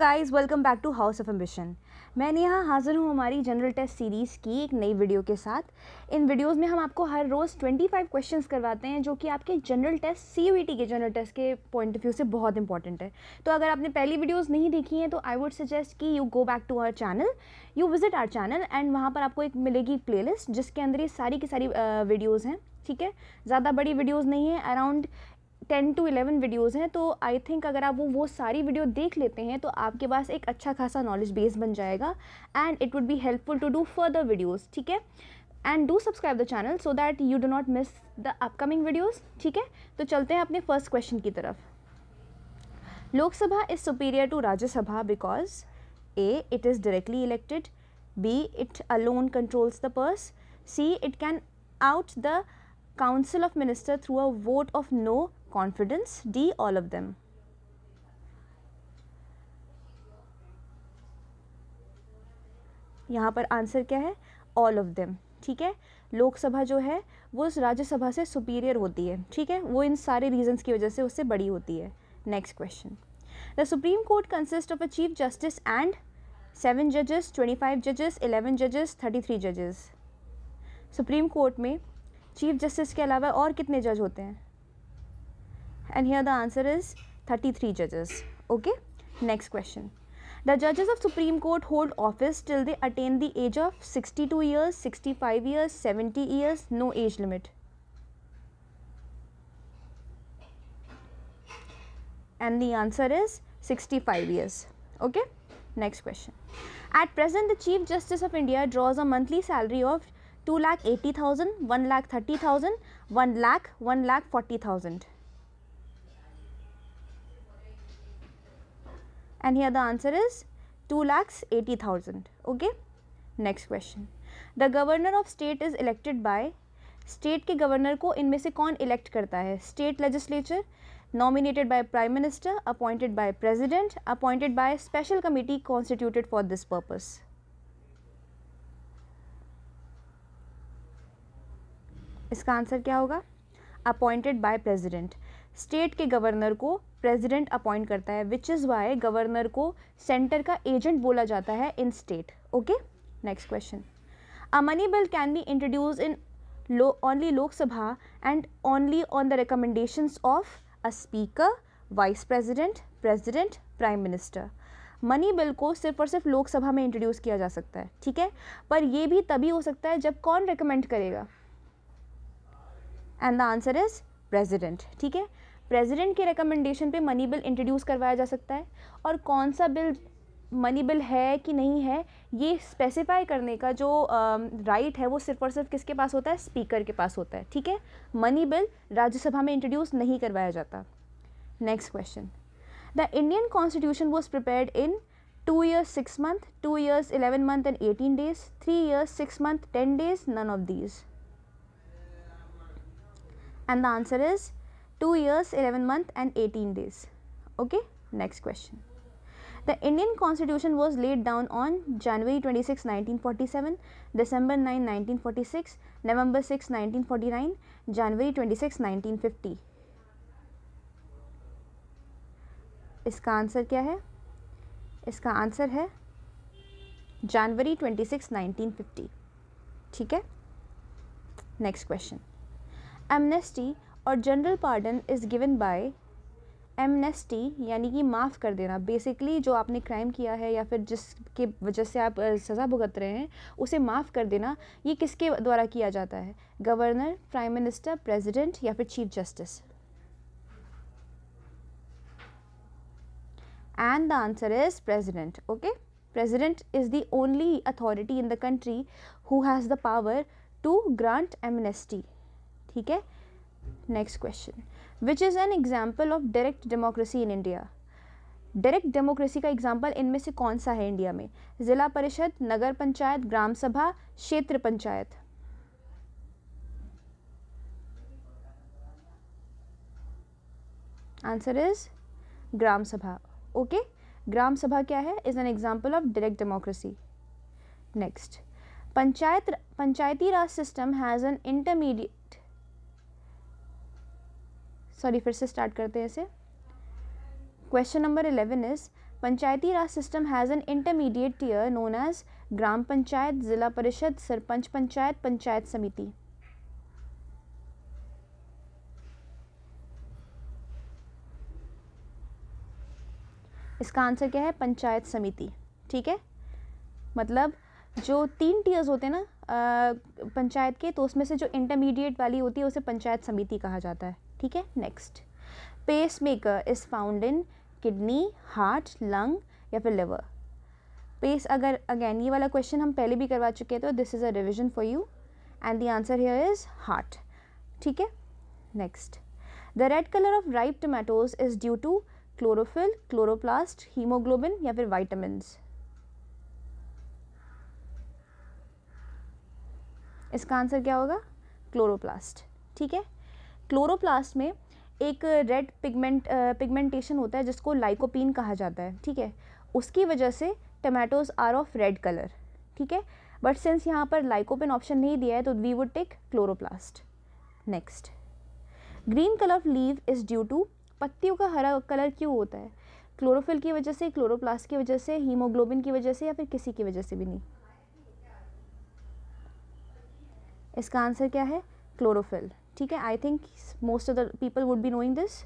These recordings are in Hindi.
Guys welcome back to House of Ambition मैं यहाँ हाज़िर हूँ हमारी जनरल टेस्ट सीरीज़ की एक नई वीडियो के साथ इन वीडियोस में हम आपको हर रोज़ 25 क्वेश्चन करवाते हैं जो कि आपके जनरल टेस्ट सी के जनरल टेस्ट के पॉइंट ऑफ व्यू से बहुत इंपॉर्टेंट है तो अगर आपने पहली वीडियोस नहीं देखी हैं तो आई वुड सजेस्ट कि you go back to our channel you visit our channel and वहाँ पर आपको एक मिलेगी प्ले जिसके अंदर ये सारी की सारी वीडियोज़ हैं ठीक है ज़्यादा बड़ी वीडियोज़ नहीं है around ten to eleven videos हैं तो आई थिंक अगर आप वो वो सारी वीडियो देख लेते हैं तो आपके पास एक अच्छा खासा नॉलेज बेस बन जाएगा and it would be helpful to do further videos ठीक है and do subscribe the channel so that you do not miss the upcoming videos ठीक है तो चलते हैं अपने फर्स्ट क्वेश्चन की तरफ Lok Sabha is superior to Rajya Sabha because A it is directly elected B it alone controls the purse see it can out the council of minister through a vote of no confidence, D all of them. यहाँ पर आंसर क्या है ऑल ऑफ देम ठीक है लोकसभा जो है वो राज्यसभा से सुपीरियर होती है ठीक है वो इन सारे रीजंस की वजह से उससे बड़ी होती है next question the supreme court consist of a chief justice and seven जजेस ट्वेंटी फाइव जजेस एलेवन जजेस थर्टी थ्री जजेस सुप्रीम कोर्ट में चीफ जस्टिस के अलावा और कितने जज होते हैं and here the answer is 33 judges. Okay. Next question. The judges of Supreme Court hold office till they attain the age of 62 years, 65 years, 70 years, no age limit. And the answer is 65 years. Okay. Next question. At present, the Chief Justice of India draws a monthly salary of 2 lakh 80,000, 1 lakh 30,000, 1 lakh, 1 lakh 40,000. and here the answer is 2 lakhs 80,000. Okay. Next question. The governor of state is elected by state के गवर्नर को इनमें से कौन इलेक्ट करता है state legislature nominated by prime minister appointed by president appointed by special committee constituted for this purpose इसका आंसर क्या होगा अपॉइंटेड बाय प्रेसिडेंट स्टेट के गवर्नर को प्रेसिडेंट अपॉइंट करता है विच इज़ वाई गवर्नर को सेंटर का एजेंट बोला जाता है in state okay next question a money bill can be introduce in लो only Lok Sabha and only on the recommendations of a speaker vice president president prime minister money bill को सिर्फ और सिर्फ लोकसभा में इंट्रोड्यूस किया जा सकता है ठीक है पर यह भी तभी हो सकता है जब कौन रिकमेंड करेगा and the answer is president ठीक है प्रेसिडेंट के रिकमेंडेशन पे मनी बिल इंट्रोड्यूस करवाया जा सकता है और कौन सा बिल मनी बिल है कि नहीं है ये स्पेसिफाई करने का जो राइट uh, है वो सिर्फ और सिर्फ किसके पास होता है स्पीकर के पास होता है ठीक है मनी बिल राज्यसभा में इंट्रोड्यूस नहीं करवाया जाता next question the Indian constitution was prepared in two years six month two years eleven month and eighteen days three years six month ten days none of these and the answer is 2 years, 11 months and 18 days. Okay, next question. The Indian constitution was laid down on January 26, 1947, December 9, 1946, November 6, 1949, January 26, 1950. Iska answer क्या है इसका आंसर है जनवरी 26, 1950. ठीक है Next question. Amnesty और general pardon is given by amnesty यानी कि माफ़ कर देना बेसिकली जो आपने क्राइम किया है या फिर जिसके वजह से आप सज़ा भुगत रहे हैं उसे माफ़ कर देना ये किसके द्वारा किया जाता है गवर्नर प्राइम मिनिस्टर प्रेसिडेंट या फिर chief justice and the answer is president okay president is the only authority in the country who has the power to grant amnesty ठीक है Next question Which is an example of direct democracy in India? Direct democracy का एग्जाम्पल इनमें से कौन सा है इंडिया में ज़िला परिषद नगर पंचायत ग्राम सभा क्षेत्र पंचायत आंसर इज ग्राम सभा ओके ग्राम सभा क्या है is an example of direct democracy next panchayat Panchayati Raj system has an intermediate sorry फिर से स्टार्ट करते हैं इसे question number eleven is Panchayati Raj system has an intermediate tier known as Gram Panchayat Zila Parishad sarpanch panchayat panchayat समिति इसका आंसर क्या है पंचायत समिति ठीक है मतलब जो तीन टीयर्स होते हैं ना पंचायत के तो उसमें से जो इंटरमीडिएट वाली होती है उसे पंचायत समिति कहा जाता है ठीक है next pacemaker is found in kidney heart lung या फिर लिवर पेस अगर अगेन ये वाला क्वेश्चन हम पहले भी करवा चुके हैं तो this is a revision for you and the answer here is heart ठीक है next the red colour of ripe tomatoes is due to chlorophyll chloroplast haemoglobin या फिर वाइटामिन इसका आंसर क्या होगा क्लोरोप्लास्ट ठीक है क्लोरोप्लास्ट में एक रेड पिगमेंट पिगमेंटेशन होता है जिसको लाइकोपीन कहा जाता है ठीक है उसकी वजह से tomatoes are of red colour ठीक है बट सिंस यहाँ पर लाइकोपिन ऑप्शन नहीं दिया है तो we would take chloroplast next green colour of leave is due to पत्तियों का हरा कलर क्यों होता है क्लोरोफिल की वजह से क्लोरोप्लास्ट की वजह से हीमोग्लोबिन की वजह से या फिर किसी की वजह से भी नहीं इसका आंसर क्या है क्लोरोफिल ठीक है I think most of the people would be knowing this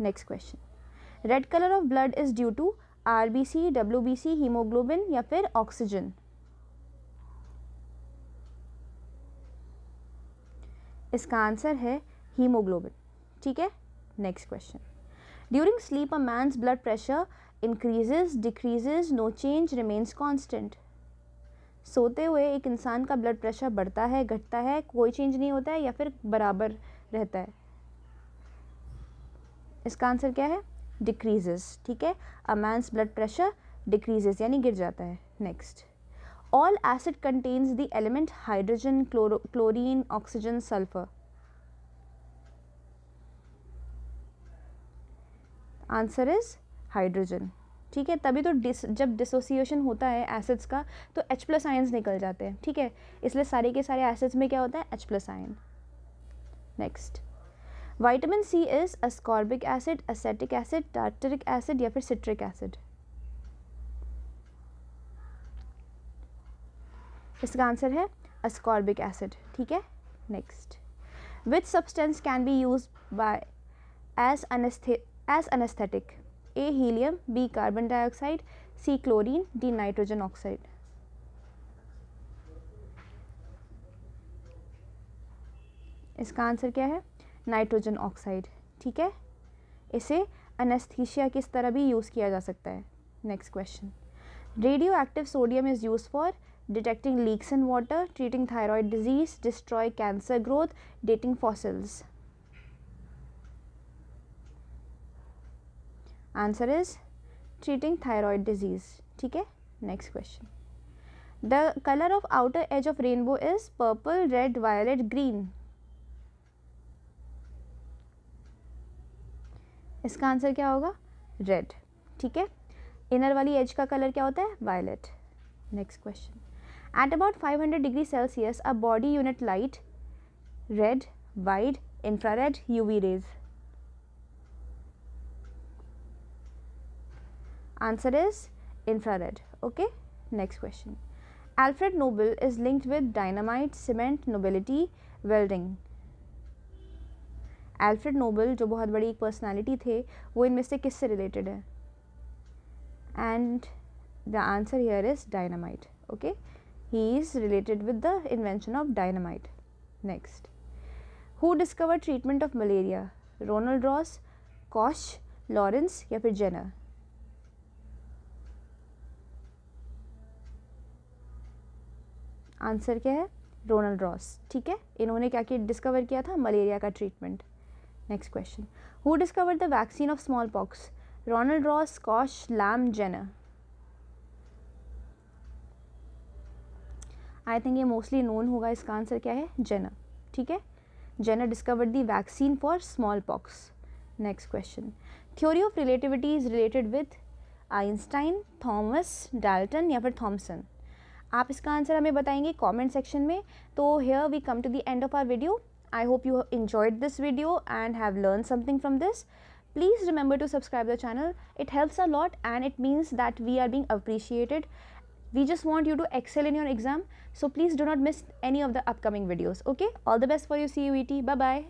next question red colour of blood is due to R B C W B C haemoglobin या फिर ऑक्सीजन इसका आंसर है हीमोग्लोबिन ठीक है next question during sleep a man's blood pressure increases decreases no change remains constant सोते हुए एक इंसान का ब्लड प्रेशर बढ़ता है घटता है कोई चेंज नहीं होता है या फिर बराबर रहता है इसका आंसर क्या है डिक्रीजेस ठीक है a man's blood pressure decreases यानी गिर जाता है next all acid contains the element hydrogen chlorine oxygen sulphur answer is hydrogen ठीक है तभी तो डिस जब डिसोसिएशन होता है एसिड्स का तो एच प्लस आयन्स निकल जाते हैं ठीक है इसलिए सारे के सारे एसिड्स में क्या होता है H plus ion next vitamin C is ascorbic acid acetic acid tartaric acid या फिर सिट्रिक एसिड इसका आंसर है अस्कॉर्बिक एसिड ठीक है next which substance can be use by as as anaesthetic A helium B carbon dioxide C chlorine D nitrogen oxide इसका आंसर क्या है नाइट्रोजन ऑक्साइड ठीक है इसे अनस्थीशिया किस तरह भी यूज़ किया जा सकता है next question radioactive sodium is use for detecting leaks in water treating thyroid disease destroy cancer growth dating fossils answer is treating thyroid disease ठीक है next question the colour of outer edge of rainbow is purple red violet green इसका आंसर क्या होगा रेड ठीक है इनर वाली एज का कलर क्या होता है violet next question at about 500 degree Celsius a body unit light red white U V rays answer is infrared okay next question alfred nobel is linked with dynamite cement nobility welding alfred nobel jo bahut badi ek personality the wo inme se and the answer here is dynamite okay he is related with the invention of dynamite next who discovered treatment of malaria ronald ross Koch, lawrence ya jenner answer क्या है रोनल रॉस ठीक है इन्होंने क्या किया डिस्कवर किया था मलेरिया का treatment next question who discover the vaccine of smallpox Ronald Ross Koch लैम जेनर आई थिंक ये मोस्टली नोन होगा इसका आंसर क्या है जेनर ठीक है Jenner discover the vaccine for smallpox next question theory of relativity is related with Einstein Thomas Dalton या फिर थॉमसन आप इसका आंसर हमें बताएंगे कमेंट सेक्शन में तो here we come to the end of our video I hope you enjoyed this video and have learn something from this please remember to subscribe the channel it helps a lot and it means that we are being appreciated we just want you to excel in your exam so please do not miss any of the upcoming videos okay all the best for you see you ई टी बाय